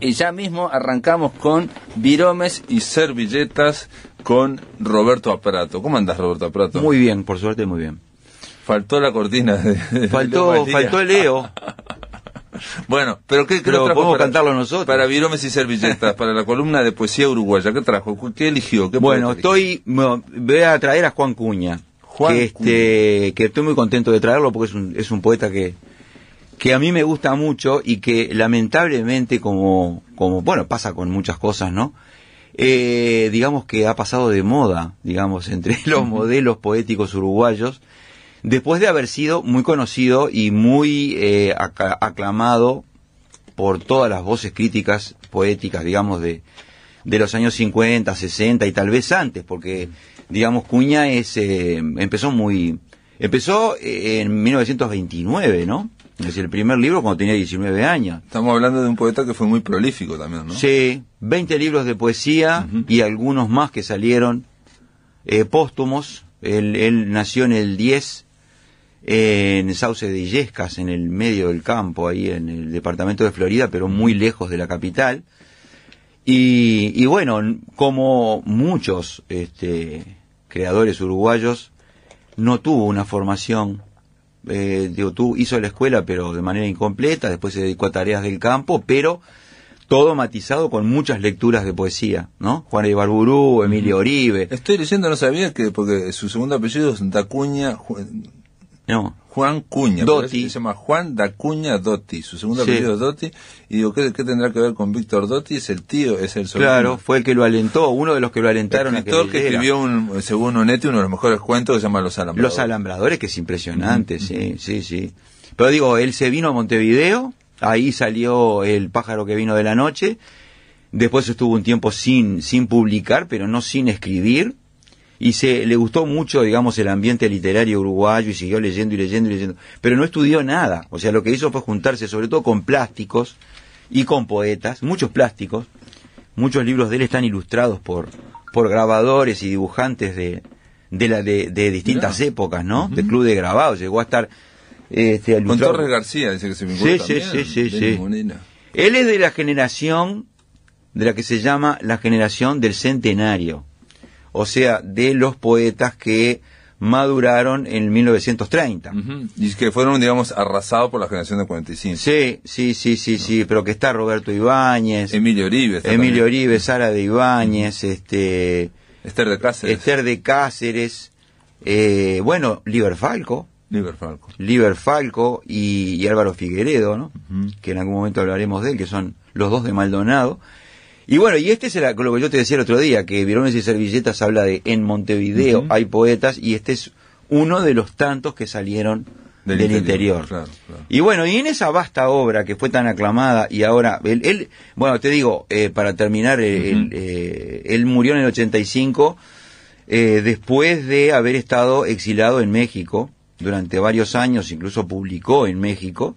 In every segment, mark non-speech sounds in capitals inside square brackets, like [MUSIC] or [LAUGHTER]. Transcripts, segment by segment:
Y ya mismo arrancamos con viromes y servilletas con Roberto Aprato. ¿Cómo andas, Roberto Aprato? Muy bien, por suerte, muy bien. Faltó la cortina. De, faltó, el Leo. [LAUGHS] bueno, pero ¿qué, creo podemos cantarlo nosotros? Para viromes y servilletas, [LAUGHS] para la columna de poesía uruguaya. ¿Qué trajo? ¿Qué eligió? ¿Qué bueno, estoy, voy a traer a Juan Cuña. Juan que, este, que estoy muy contento de traerlo porque es un, es un poeta que, que a mí me gusta mucho y que lamentablemente, como, como bueno, pasa con muchas cosas, ¿no? Eh, digamos que ha pasado de moda, digamos, entre [LAUGHS] los modelos poéticos uruguayos, después de haber sido muy conocido y muy eh, aclamado por todas las voces críticas poéticas, digamos, de, de los años 50, 60 y tal vez antes, porque, digamos, Cuña es, eh, empezó muy... Empezó en 1929, ¿no? Es el primer libro cuando tenía 19 años. Estamos hablando de un poeta que fue muy prolífico también, ¿no? Sí, 20 libros de poesía y algunos más que salieron eh, póstumos. Él, nació en el 10 eh, en Sauce de Illescas, en el medio del campo, ahí en el departamento de Florida, pero muy lejos de la capital. Y, bueno, como muchos este, creadores uruguayos, no tuvo una formación eh, digo, tú hizo la escuela pero de manera incompleta, después se dedicó a tareas del campo, pero todo matizado con muchas lecturas de poesía, ¿no? Juan Ibarburú, Emilio Oribe. Estoy diciendo, no sabía que, porque su segundo apellido es Tacuña No. Juan Cuña. Dotti. Se llama Juan da Cuña Dotti. Su segundo apellido es Dotti. Y digo, ¿qué, tendrá que ver con Víctor Dotti? Es el tío, es el sobrino. Claro, fue el que lo alentó, uno de los que lo alentaron. El que, escribió, un, según Onetti, uno de los mejores cuentos que se llama Los Alambradores. Los Alambradores, que es impresionante, sí, sí, sí. Pero digo, él se vino a Montevideo, ahí salió El pájaro que vino de la noche. Después estuvo un tiempo sin, sin publicar, pero no sin escribir y se le gustó mucho, digamos, el ambiente literario uruguayo y siguió leyendo y leyendo y leyendo, pero no estudió nada, o sea, lo que hizo fue juntarse sobre todo con plásticos y con poetas, muchos plásticos, muchos libros de él están ilustrados por, por grabadores y dibujantes de, de, la, de, distintas épocas, ¿no? Del club de grabados. llegó a estar... Este, con Torres García, dice que se me sí, sí, sí, Él es de la generación de la que se llama la generación del centenario o sea, de los poetas que maduraron en 1930. Y que fueron, digamos, arrasados por la generación de 45. Sí, sí, sí, sí, sí, pero que está Roberto Ibáñez. Emilio Oribe. Emilio Oribe, Sara de Ibáñez, este... Esther de Cáceres. Esther de Cáceres, eh, bueno, Liber Falco. Liber Falco. Liber Falco y, Álvaro Figueredo, ¿no? Que en algún momento hablaremos de él, que son los dos de Maldonado. Y bueno, y este es lo que yo te decía el otro día, que Virones y Servilletas habla de en Montevideo hay poetas y este es uno de los tantos que salieron del, interior. Y bueno, y en esa vasta obra que fue tan aclamada y ahora, él, bueno, te digo, eh, para terminar, eh, eh, él, murió en el 85 después de haber estado exilado en México durante varios años, incluso publicó en México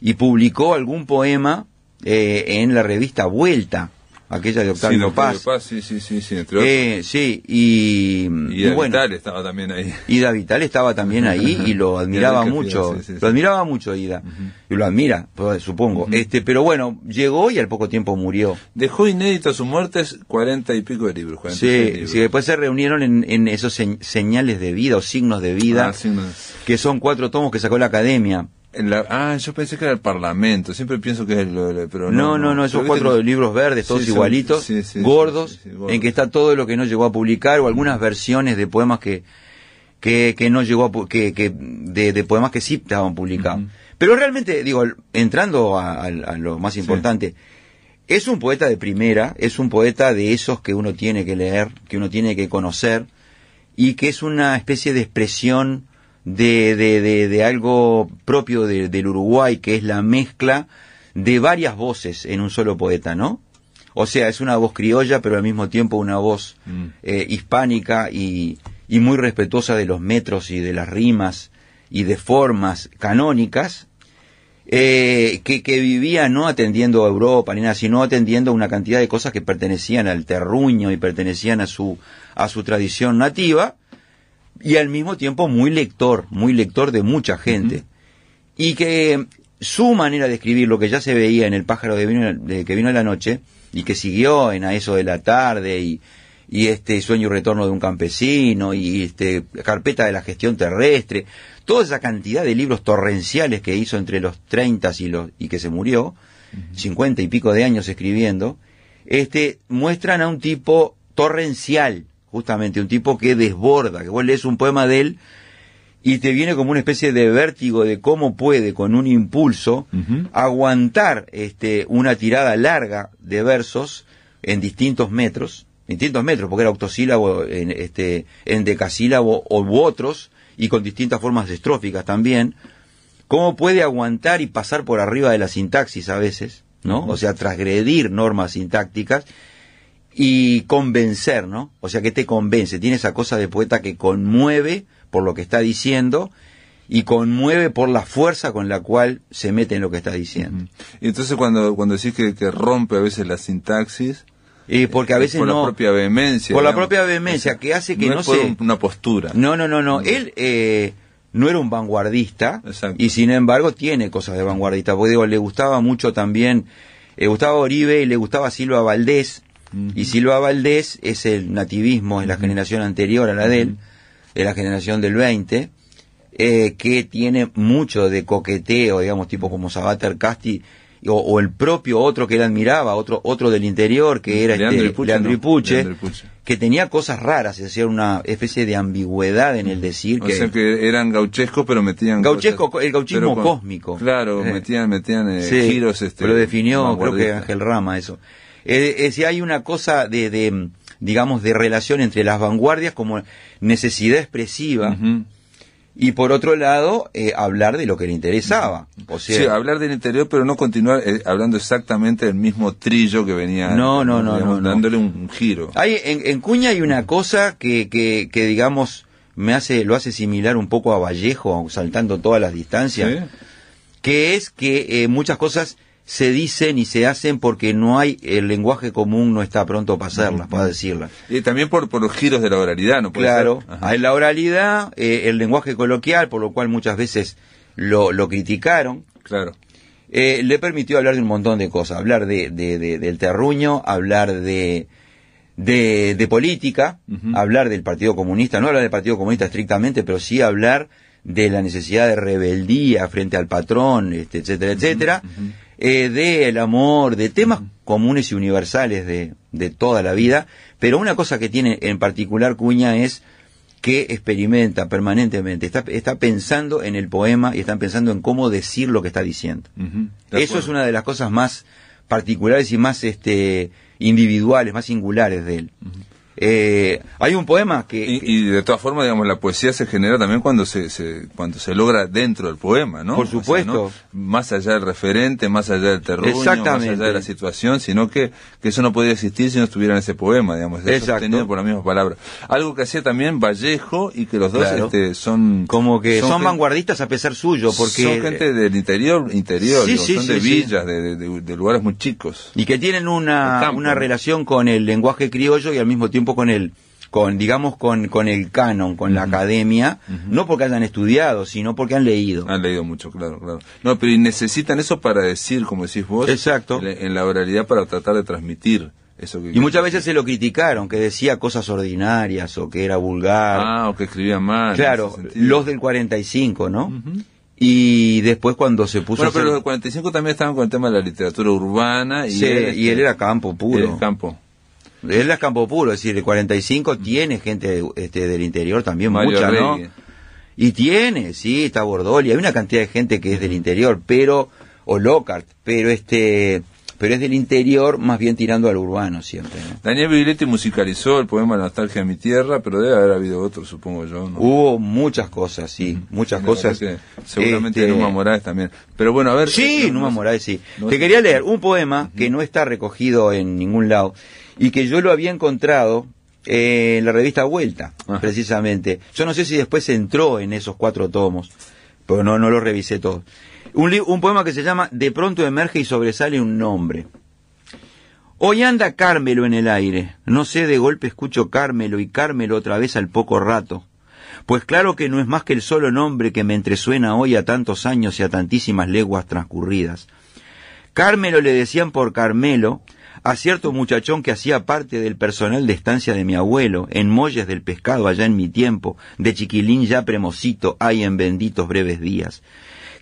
y publicó algún poema en la revista Vuelta aquella de Octavio Paz. Sí, sí, sí, sí, entre otros. Eh, sí, y, Ida Vital estaba también ahí. Ida Vital estaba también ahí y lo [LAUGHS] admiraba mucho. lo admiraba mucho Ida. Y lo admira, pues, supongo. este Pero bueno, llegó y al poco tiempo murió. Dejó inédito su muerte cuarenta y pico de libros. Sí, sí, después se reunieron en, esos señales de vida o signos de vida, ah, que son cuatro tomos que sacó la academia ah, yo pensé que era el Parlamento, siempre pienso que es lo Pero no, no, no, esos cuatro libros verdes, todos igualitos, gordos, en que está todo lo que no llegó a publicar o algunas versiones de poemas que, que, no llegó a... Que, de, poemas que sí estaban publicados. Pero realmente, digo, entrando a lo más importante, es un poeta de primera, es un poeta de esos que uno tiene que leer, que uno tiene que conocer, y que es una especie de expresión de, de, algo propio del Uruguay, que es la mezcla de varias voces en un solo poeta, ¿no? O sea, es una voz criolla, pero al mismo tiempo una voz mm. eh, hispánica y, muy respetuosa de los metros y de las rimas y de formas canónicas, eh, que, que, vivía no atendiendo a Europa ni nada, sino atendiendo a una cantidad de cosas que pertenecían al terruño y pertenecían a su, a su tradición nativa, y al mismo tiempo muy lector, muy lector de mucha gente. Y que em, su manera de escribir lo que ya se veía en El pájaro de vino, que vino la noche y que siguió en A eso de la tarde y, este Sueño y retorno de un campesino y este Carpeta de la gestión terrestre, toda esa cantidad de libros torrenciales que hizo entre los 30 y los y que se murió, cincuenta y pico de años escribiendo, este muestran a un tipo torrencial, justamente, un tipo que desborda, que vos lees un poema de él y te viene como una especie de vértigo de cómo puede, con un impulso, aguantar este, una tirada larga de versos en distintos metros, distintos metros, porque era octosílabo, en, este, en decasílabo u otros, y con distintas formas estróficas también, cómo puede aguantar y pasar por arriba de la sintaxis a veces, ¿no? O sea, transgredir normas sintácticas y convencer, ¿no? O sea, que te convence, tiene esa cosa de poeta que conmueve por lo que está diciendo y conmueve por la fuerza con la cual se mete en lo que está diciendo. Y entonces cuando, cuando decís que, que rompe a veces la sintaxis, y porque a veces por la propia vehemencia. Por la propia vehemencia, que hace que no, no una postura. No, no, no, no. Él eh, no era un vanguardista y sin embargo tiene cosas de vanguardista. Porque digo, le gustaba mucho también, le eh, gustaba Oribe y le gustaba Silva Valdés, y Silva Valdés es el nativismo, en la generación anterior a la de él, de la generación del 20, eh, que tiene mucho de coqueteo, digamos, tipo como Sabater Casti, o, el propio otro que él admiraba, otro, otro del interior, que era este Leandro este, Puche, que tenía cosas raras, es decir, una especie de ambigüedad en el decir. que, eran gauchescos, pero metían. Gauchesco, el gauchismo cósmico. Claro, eh. metían, metían eh, giros. Este, lo definió, creo que Ángel Rama, eso. Eh, eh, si hay una cosa de, digamos, de relación entre las vanguardias como necesidad expresiva. Y por otro lado, eh, hablar de lo que le interesaba. O sí, hablar del interior, pero no continuar eh, hablando exactamente del mismo trillo que venía. Dándole un giro. Hay, en, Cuña hay una cosa que, que, digamos, me hace, lo hace similar un poco a Vallejo, saltando todas las distancias, que es que muchas cosas se dicen y se hacen porque no hay, el lenguaje común no está pronto para hacerlas, para decirlas. Y también por, por los giros de la oralidad, ¿no? Puede claro, hay la oralidad, eh, el lenguaje coloquial, por lo cual muchas veces lo, criticaron. Claro. Eh, le permitió hablar de un montón de cosas, hablar de, del terruño, hablar de, de, política, hablar del Partido Comunista, no hablar del Partido Comunista estrictamente, pero sí hablar de la necesidad de rebeldía frente al patrón, este, etcétera, etcétera de eh, del amor, de temas comunes y universales de, toda la vida, pero una cosa que tiene en particular Cuña es que experimenta permanentemente, está, pensando en el poema y está pensando en cómo decir lo que está diciendo. Eso es una de las cosas más particulares y más este, individuales, más singulares de él. Eh, hay un poema que y, de todas formas, digamos, la poesía se genera también cuando se, cuando se logra dentro del poema, ¿no? Por supuesto. Más allá del referente, más allá del terror, más allá de la situación, sino que, eso no podía existir si no estuviera en ese poema, digamos, sostenido por las mismas palabras. Algo que hacía también Vallejo y que los dos este, son como que son, vanguardistas a pesar suyo, porque son gente del interior, interior, son de villas, de, de, lugares muy chicos y que tienen una una relación con el lenguaje criollo y al mismo tiempo con el, con, digamos, con, con el canon, con la academia, no porque hayan estudiado, sino porque han leído. Han leído mucho, claro, claro. No, pero necesitan eso para decir, como decís vos, Exacto. en la oralidad para tratar de transmitir. Eso que y muchas veces se lo criticaron, que decía cosas ordinarias o que era vulgar. Ah, o que escribía mal. Claro, los del 45, ¿no? Y después cuando se puso... Bueno, pero los del 45 también estaban con el tema de la literatura urbana. Y, él, este, era campo puro. campo es campo puro, es decir, el 45 tiene gente este, del interior también, mucha, Y tiene, sí, está Bordoli, hay una cantidad de gente que es del interior, pero, o Lockhart, pero este, pero es del interior más bien tirando al urbano siempre. Daniel Viglietti musicalizó el poema Nostalgia de mi tierra, pero debe haber habido otro, supongo yo. ¿no? Hubo muchas cosas, sí, muchas cosas. Seguramente este... Numa Moraes también. Pero bueno, a ver. Sí, eh, Numa Morales, sí. Te quería leer un poema que no está recogido en ningún lado y que yo lo había encontrado en la revista Vuelta, ah. precisamente. Yo no sé si después entró en esos cuatro tomos, pero no, no lo revisé todo. Un, un poema que se llama De pronto emerge y sobresale un nombre. Hoy anda Carmelo en el aire. No sé, de golpe escucho Carmelo y Carmelo otra vez al poco rato. Pues claro que no es más que el solo nombre que me entresuena hoy a tantos años y a tantísimas leguas transcurridas. Carmelo le decían por Carmelo, a cierto muchachón que hacía parte del personal de estancia de mi abuelo, en Molles del Pescado allá en mi tiempo, de chiquilín ya premosito, ay en benditos breves días.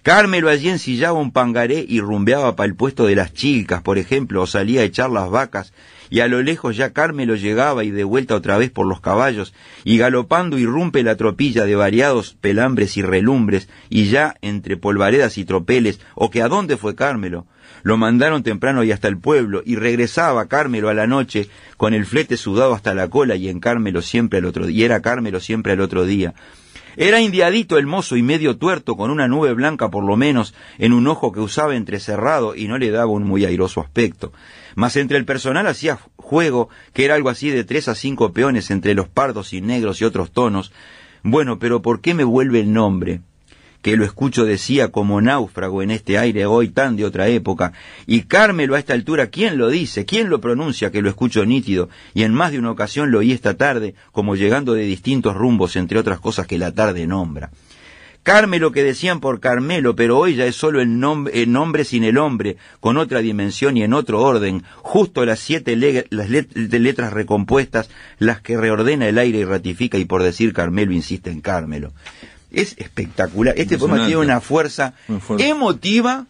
Carmelo allí ensillaba un pangaré y rumbeaba para el puesto de las chilcas, por ejemplo, o salía a echar las vacas, y a lo lejos ya Carmelo llegaba y de vuelta otra vez por los caballos, y galopando irrumpe la tropilla de variados pelambres y relumbres, y ya entre polvaredas y tropeles, o que a dónde fue Carmelo, lo mandaron temprano y hasta el pueblo, y regresaba Carmelo a la noche, con el flete sudado hasta la cola, y en Carmelo siempre al otro día, era Carmelo siempre al otro día. Era indiadito el mozo y medio tuerto, con una nube blanca por lo menos, en un ojo que usaba entrecerrado y no le daba un muy airoso aspecto. Mas entre el personal hacía juego, que era algo así de tres a cinco peones entre los pardos y negros y otros tonos. Bueno, pero ¿por qué me vuelve el nombre? que lo escucho decía como náufrago en este aire hoy tan de otra época, y Carmelo a esta altura, ¿quién lo dice? ¿Quién lo pronuncia que lo escucho nítido? Y en más de una ocasión lo oí esta tarde, como llegando de distintos rumbos, entre otras cosas que la tarde nombra. Carmelo que decían por Carmelo, pero hoy ya es solo el, nombre sin el hombre, con otra dimensión y en otro orden, justo las siete letras recompuestas, las que reordena el aire y ratifica, y por decir Carmelo insiste en Carmelo es espectacular. Este poema tiene una fuerza emotiva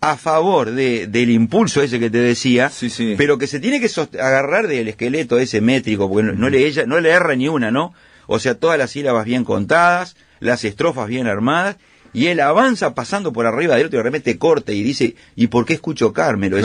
a favor de, del impulso ese que te decía, pero que se tiene que agarrar del esqueleto ese métrico, porque no, no le, ella, no le erra ni una, ¿no? O sea, todas las sílabas bien contadas, las estrofas bien armadas, y él avanza pasando por arriba del otro y de repente corta y dice, ¿y por qué escucho Carmelo?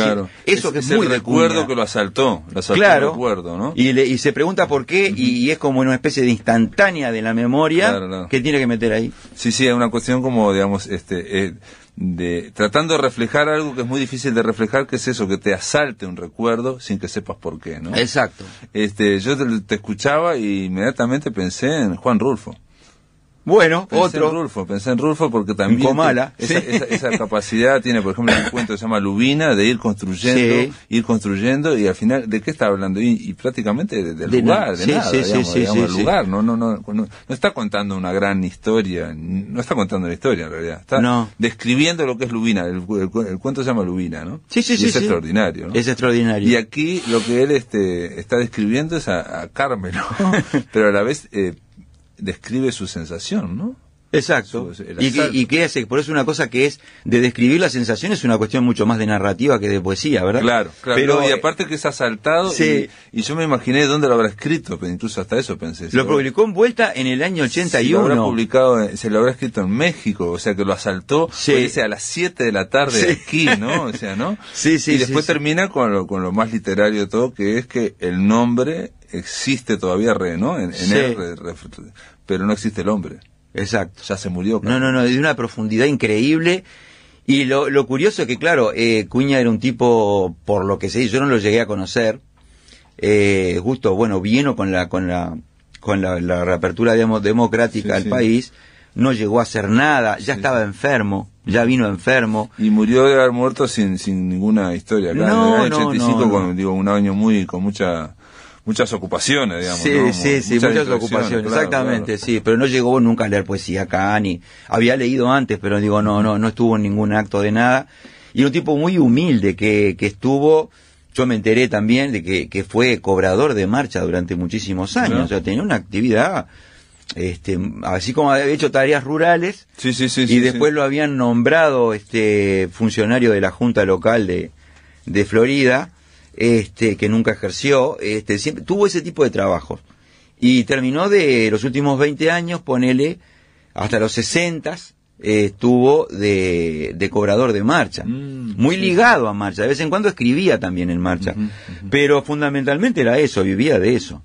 eso que es, recuerdo que lo asaltó, lo asaltó recuerdo, ¿no? Y, se pregunta por qué y, es como una especie de instantánea de la memoria que tiene que meter ahí. Sí, sí, es una cuestión como, digamos, este... Eh, de, tratando de reflejar algo que es muy difícil de reflejar, que es eso, que te asalte un recuerdo sin que sepas por qué, ¿no? Exacto. Este, yo te, te escuchaba y inmediatamente pensé en Juan Rulfo. Bueno, pensé otro. En Rulfo, pensé en Rulfo porque también. Comala. esa, [LAUGHS] capacidad tiene, por ejemplo, un cuento se llama Lubina, de ir construyendo, ir construyendo, y al final, ¿de qué está hablando? Y, prácticamente del lugar, de nada, No, está contando una gran historia, no está contando la historia en realidad, está describiendo lo que es Lubina, el, cuento se llama Lubina, ¿no? Sí, sí, sí. Es extraordinario, Es extraordinario. Y aquí lo que él este, está describiendo es a, Carmelo, [LAUGHS] pero a la vez. Eh, describe su sensación, ¿no? Exacto. y, que, hace, por eso una cosa que es de describir la sensación es una cuestión mucho más de narrativa que de poesía, ¿verdad? Claro, claro. Pero, y eh, aparte que es asaltado y, yo me imaginé dónde lo habrá escrito, pero incluso hasta eso pensé. Lo publicó en vuelta en el año 81. publicado, eh, se lo habrá escrito en México, o sea que lo asaltó a las 7 de la tarde aquí, ¿no? O sea, ¿no? [LAUGHS] Sí, sí. Y después termina Con, con lo más literario de todo, que es que el nombre existe todavía re, ¿no? En, pero no existe el hombre. Exacto. Ya se murió. No, no, no, de una profundidad increíble. Y lo, lo curioso es que, claro, eh, Cuña era un tipo, por lo que sé, yo no lo llegué a conocer. Eh, justo, bueno, vino con la, con la, con la, reapertura digamos, democrática del al país, no llegó a hacer nada, ya estaba enfermo, ya vino enfermo. Y murió de haber muerto sin, sin ninguna historia. Claro, no, en el 85, digo, un año muy, con mucha muchas ocupaciones, digamos. Sí, sí, sí, muchas, ocupaciones, exactamente, sí, pero no llegó nunca a leer poesía acá, ni había leído antes, pero digo, no, no, no estuvo en ningún acto de nada. Y un tipo muy humilde que, que estuvo, yo me enteré también de que, que fue cobrador de marcha durante muchísimos años, o sea, tenía una actividad este, así como había hecho tareas rurales, y después lo habían nombrado este funcionario de la Junta Local de, de Florida, este, que nunca ejerció, este, tuvo ese tipo de trabajos. Y terminó de los últimos 20 años, ponele, hasta los 60, eh, estuvo de, de, cobrador de marcha, mm, muy ligado a marcha, de vez en cuando escribía también en marcha, pero fundamentalmente era eso, vivía de eso.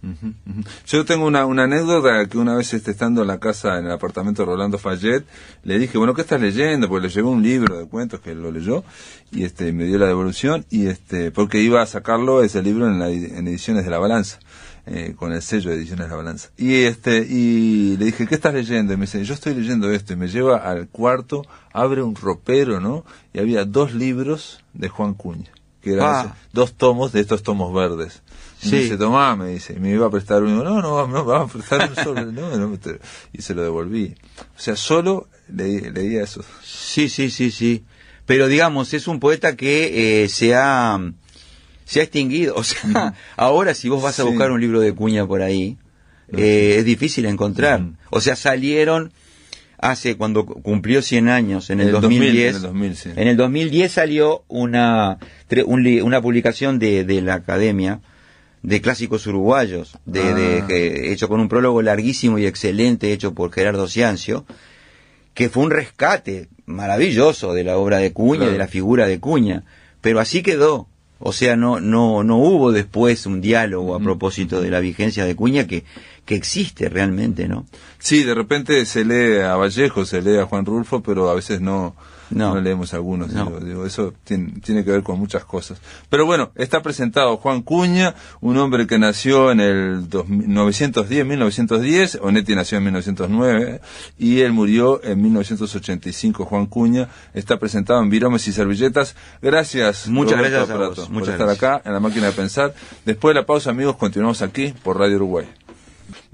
Yo tengo una, anécdota que una vez este, estando en la casa, en el apartamento de Rolando Fallet, le dije, bueno, ¿qué estás leyendo? Porque le llegó un libro de cuentos que lo leyó y este me dio la devolución y este porque iba a sacarlo ese libro en ediciones de La Balanza. Eh, con el sello de Ediciones La Balanza. Y este, y le dije, ¿qué estás leyendo? Y me dice, yo estoy leyendo esto. Y me lleva al cuarto, abre un ropero, ¿no? Y había dos libros de Juan Cuña, que eran ah. dos tomos de estos tomos verdes. Y me dice, tomá, me dice, y me iba a prestar uno. No, no, no, vamos a prestar un solo. [LAUGHS] y se lo devolví. O sea, solo leía eso. Sí, sí, sí, sí. Pero digamos, es un poeta que eh, se ha se ha extinguido. [LAUGHS] O sea, ahora si vos vas a buscar un libro de cuña por ahí, eh, es difícil encontrar. O sea, salieron hace cuando cumplió 100 años, en el, 2010. en, el 2010 salió una, una publicación de, de la academia de clásicos uruguayos, de, ah. hecho con un prólogo larguísimo y excelente hecho por Gerardo Ciancio, que fue un rescate maravilloso de la obra de Cuña, de la figura de Cuña, pero así quedó. O sea, no, no, no hubo después un diálogo a propósito de la vigencia de Cuña que, que existe realmente, ¿no? Sí, de repente se lee a Vallejo, se lee a Juan Rulfo, pero a veces no, no, leemos algunos. Digo, eso tiene, tiene, que ver con muchas cosas. Pero bueno, está presentado Juan Cuña, un hombre que nació en el 1910, 1910, Onetti nació en 1909 y él murió en 1985, Juan Cuña. Está presentado en Viromes y Servilletas. Gracias. Muchas gracias por estar acá en la máquina de pensar. Después de la pausa, amigos, continuamos aquí por Radio Uruguay.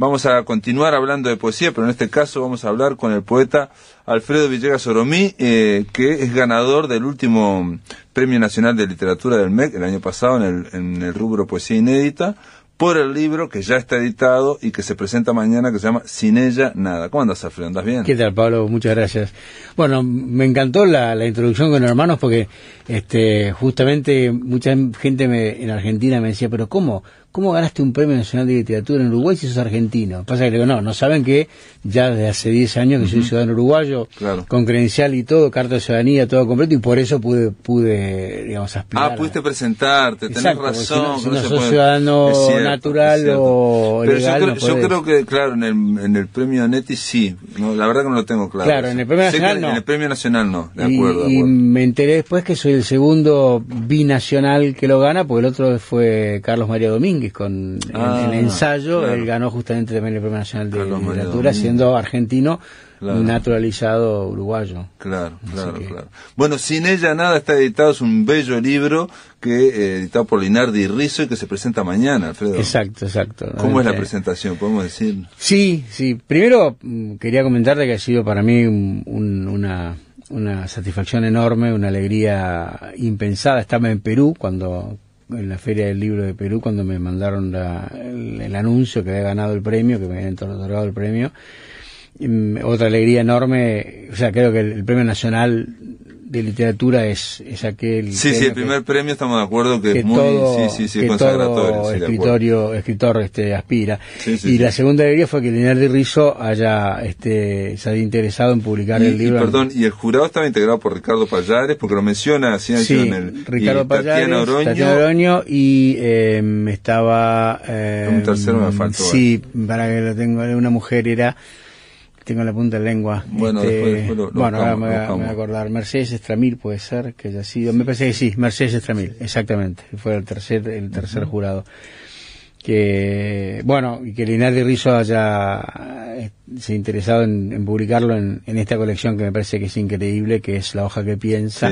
Vamos a continuar hablando de poesía, pero en este caso vamos a hablar con el poeta Alfredo Villegas Oromí, eh, que es ganador del último Premio Nacional de Literatura del MEC el año pasado en el, rubro Poesía Inédita, por el libro que ya está editado y que se presenta mañana que se llama Sin ella nada. ¿Cómo andas, Alfredo? ¿Andas bien? ¿Qué tal, Pablo? Muchas gracias. Bueno, me encantó la, introducción con hermanos porque este, justamente mucha gente en Argentina me decía, pero ¿cómo? ¿cómo ganaste un premio nacional de literatura en Uruguay si sos argentino? Pasa que digo, no, no saben que ya desde hace 10 años que soy ciudadano uruguayo, con credencial y todo, carta de ciudadanía, todo completo, y por eso pude, pude digamos, ah, aspirar. Ah, pudiste presentarte, tenés razón. Si no, ciudadano natural o Pero legal, yo, creo, yo creo, que, claro, en el, en el premio Neti sí, la verdad que no lo tengo claro. Claro, en el premio nacional no. En el premio nacional no, de acuerdo. y me enteré después que soy el segundo binacional que lo gana, porque el otro fue Carlos María Domínguez y con el ah, ensayo. Él ganó justamente también el Premio Nacional de Literatura, siendo argentino naturalizado uruguayo. Claro, claro, claro. Bueno, Sin ella nada está editado, es un bello libro que eh, editado por Linardi Rizzo y que se presenta mañana, Alfredo. Exacto, exacto. ¿Cómo es la este, presentación? ¿Podemos decir? Sí, sí. Primero mm, quería comentarte que ha sido para mí una una satisfacción enorme, una alegría impensada. Estaba en Perú cuando en la Feria del Libro de Perú cuando me mandaron el, anuncio que había ganado el premio, que me habían otorgado el premio. Mm, otra alegría enorme, o sea, creo que el premio nacional de literatura es, es aquel. Sí, sí, el primer premio estamos de acuerdo que, es muy. sí, sí, sí, que Todo escritorio, escritor este, aspira. y la segunda alegría fue que Leonardo Rizzo haya este, se haya interesado en publicar el libro. Y, perdón, y el jurado estaba integrado por Ricardo Pallares, porque lo menciona, sí, en el, Ricardo y Pallares, Tatiana Oroño. y eh, estaba. un tercero me em, faltó. Sí, para que lo tengo, una mujer era tengo la punta de lengua. Bueno, me, voy a acordar. Mercedes Estramil puede ser, que haya sido. Me parece que sí, Mercedes Estramil, exactamente. Fue el tercer, el tercer jurado. Que, bueno, y que Linardi Rizzo haya eh, se interesado en, publicarlo en, en, esta colección que me parece que es increíble, que es La hoja que piensa,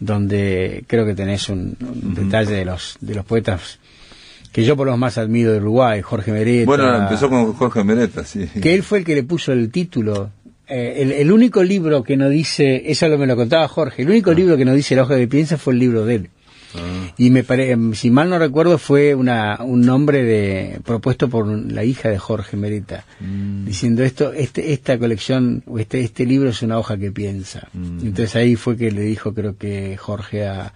donde creo que tenés un, detalle de los, de los poetas que yo por los más admiro de Uruguay, Jorge Mereta. Bueno, empezó con Jorge Mereta, sí. Que él fue el que le puso el título. Eh, el, único libro que no dice, eso lo, me lo contaba Jorge, el único ah. libro que no dice la hoja de piensa fue el libro de él. Ah. Y me em, si mal no recuerdo, fue una, un nombre de, propuesto por la hija de Jorge Mereta, mm. diciendo esto, este, esta colección, este, este libro es una hoja que piensa. Mm. Entonces ahí fue que le dijo, creo que Jorge a,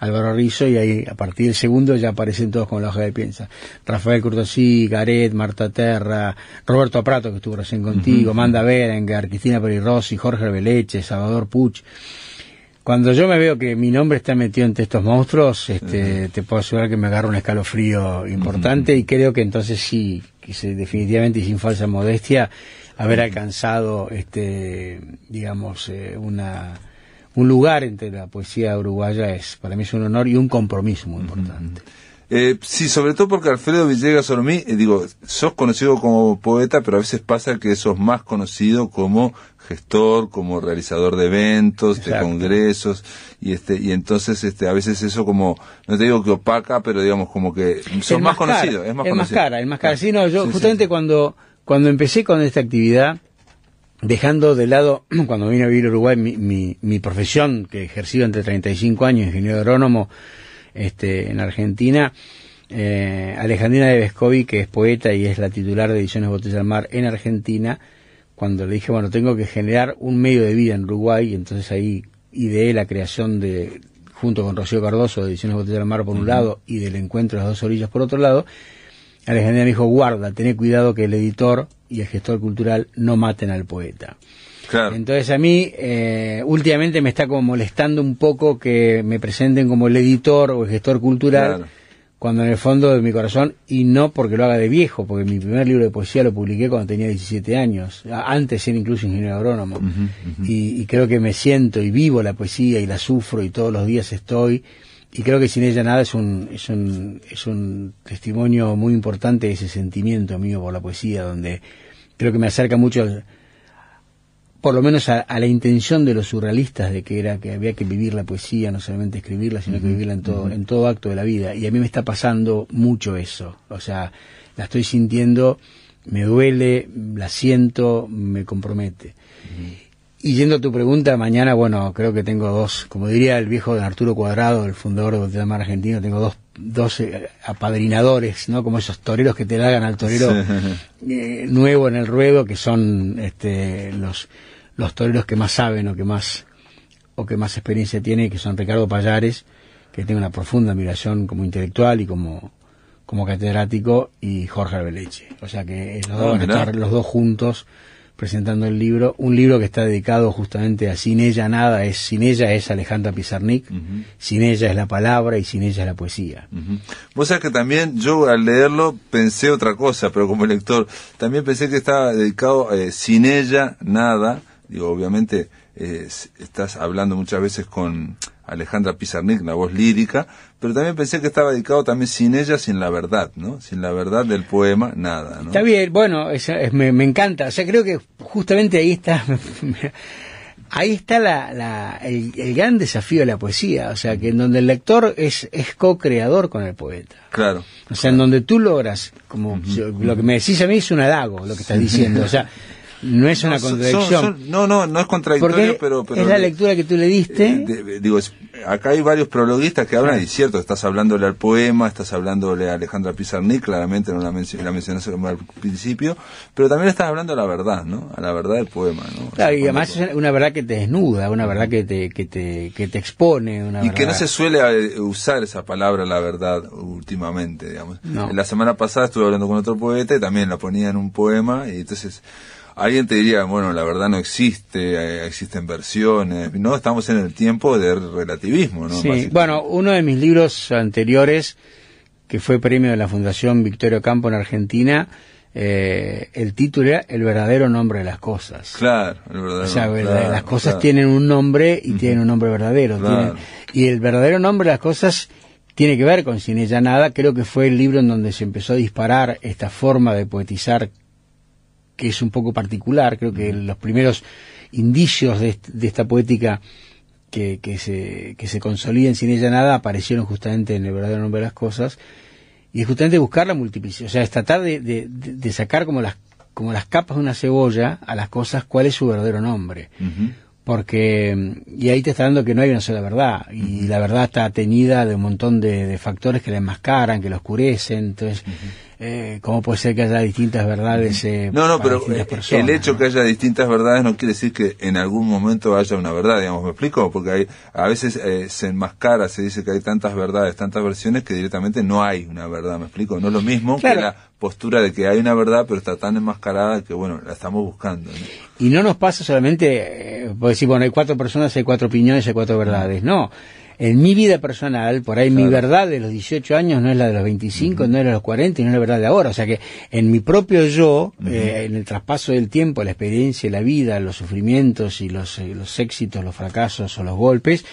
Álvaro Rizzo, y ahí a partir del segundo ya aparecen todos con la hoja de piensa. Rafael Curtosí, Gareth, Marta Terra, Roberto Aprato, que estuvo recién contigo, Amanda -huh. Manda Berengar, Cristina Perirossi, Jorge Beleche, Salvador Puch. Cuando yo me veo que mi nombre está metido entre estos monstruos, este, te puedo asegurar que me agarra un escalofrío importante y creo que entonces sí, que definitivamente y sin falsa modestia, haber alcanzado, este, digamos, eh, una, un lugar entre la poesía uruguaya es para mí es un honor y un compromiso muy importante. Eh, sí, sobre todo porque Alfredo Villegas Ormí, eh, digo, sos conocido como poeta, pero a veces pasa que sos más conocido como gestor, como realizador de eventos, de congresos, y este, y entonces este, a veces eso como, no te digo que opaca, pero digamos como que son más, conocido, es más el es más cara, es más cara. Ah, sí, no, yo justamente cuando cuando empecé con esta actividad, dejando de lado, [CLEARS THROAT] cuando vine a vivir a Uruguay, mi, mi, profesión que ejercí entre 35 años, ingeniero agrónomo este, en Argentina, eh, Alejandrina de Vescovi, que es poeta y es la titular de Ediciones Botella al Mar en Argentina, cuando le dije, bueno, tengo que generar un medio de vida en Uruguay, y entonces ahí ideé la creación de, junto con Rocío Cardoso, de Ediciones Botella al Mar por un lado, y del Encuentro de las Dos Orillas por otro lado, Alejandría me dijo, guarda, tené cuidado que el editor y el gestor cultural no maten al poeta. Entonces a mí eh, últimamente me está como molestando un poco que me presenten como el editor o el gestor cultural. cuando en el fondo de mi corazón, y no porque lo haga de viejo, porque mi primer libro de poesía lo publiqué cuando tenía 17 años, antes era incluso ingeniero agrónomo, y, creo que me siento y vivo la poesía y la sufro y todos los días estoy, y creo que sin ella nada es un, es un, es un testimonio muy importante de ese sentimiento mío por la poesía, donde creo que me acerca mucho, por lo menos a, la intención de los surrealistas de que era que había que vivir la poesía, no solamente escribirla, sino que vivirla en todo, en todo acto de la vida. Y a mí me está pasando mucho eso. O sea, la estoy sintiendo, me duele, la siento, me compromete. Y yendo a tu pregunta, mañana, bueno, creo que tengo dos, como diría el viejo de Arturo Cuadrado, el fundador del tema argentino, tengo dos, dos eh, apadrinadores, ¿no? Como esos toreros que te hagan al torero [LAUGHS] eh, nuevo en el ruedo, que son este, los, los toreros que más saben o que más, o que más experiencia tiene, que son Ricardo Payares, que tengo una profunda admiración como intelectual y como, como catedrático, y Jorge Arbeleche. O sea que eh, los dos ah, estar los dos juntos presentando el libro, un libro que está dedicado justamente a Sin ella nada, es Sin ella es Alejandra Pizarnik, Sin ella es la palabra y sin ella es la poesía. Vos sabés que también yo al leerlo pensé otra cosa, pero como lector, también pensé que estaba dedicado a eh, Sin ella nada, digo, obviamente estás hablando muchas veces con Alejandra Pizarnik, la voz lírica, pero también pensé que estaba dedicado también sin ella, sin la verdad, ¿no? Sin la verdad del poema, nada, ¿no? Está bien, bueno, me, encanta. O sea, creo que justamente ahí está... [LAUGHS] ahí está la, el, gran desafío de la poesía, o sea, que en donde el lector es, es co-creador con el poeta. Claro. O sea, en donde tú logras, como lo que me decís a mí es un adago lo que estás diciendo, o sea, no es una contradicción. no, no, no es contradictorio, pero, pero, Es la lectura que tú le diste. Eh, digo, acá hay varios prologuistas que hablan, y cierto, estás hablándole al poema, estás hablándole a Alejandra Pizarnik, claramente no la, la mencionaste al principio, pero también estás hablando a la verdad, ¿no? A la verdad del poema, ¿no? Claro, y además es una verdad que te desnuda, una verdad que te, que te, que te expone. Una y que no se suele eh, usar esa palabra, la verdad, últimamente, digamos. No. La semana pasada estuve hablando con otro poeta y también la ponía en un poema, y entonces Alguien te diría, bueno, la verdad no existe, eh, existen versiones, no, estamos en el tiempo del relativismo, ¿no? Sí, bueno, uno de mis libros anteriores, que fue premio de la Fundación Victorio Campo en Argentina, eh, el título era El verdadero nombre de las cosas. Claro, el verdadero. O sea, las cosas tienen un nombre y tienen un nombre verdadero. y el verdadero nombre de las cosas tiene que ver con Sin ella nada. Creo que fue el libro en donde se empezó a disparar esta forma de poetizar que es un poco particular. Creo que los primeros indicios de, esta poética que, que, se, que se consoliden sin ella nada aparecieron justamente en el verdadero nombre de las cosas. Y es justamente buscar la multiplicidad, o sea, es tratar de, de, sacar como las, como las capas de una cebolla a las cosas cuál es su verdadero nombre. porque y ahí te está dando que no hay una sola verdad y la verdad está teñida de un montón de, factores que la enmascaran, que la oscurecen, entonces eh, cómo puede ser que haya distintas verdades. Eh, no, no, pero eh, el hecho de que haya distintas verdades no quiere decir que en algún momento haya una verdad, digamos, ¿me explico? Porque a veces eh, se enmascara, se dice que hay tantas verdades, tantas versiones que directamente no hay una verdad, ¿me explico? No es lo mismo que la postura de que hay una verdad, pero está tan enmascarada que, bueno, la estamos buscando. Y no nos pasa solamente, pues decir, bueno, hay cuatro personas, hay cuatro opiniones, hay cuatro verdades, no en mi vida personal, por ahí mi verdad de los 18 años no es la de los 25, no es la de los 40 y no es la verdad de ahora. O sea que en mi propio yo, eh, en el traspaso del tiempo, la experiencia, la vida, los sufrimientos y eh, los, éxitos, los fracasos o los golpes,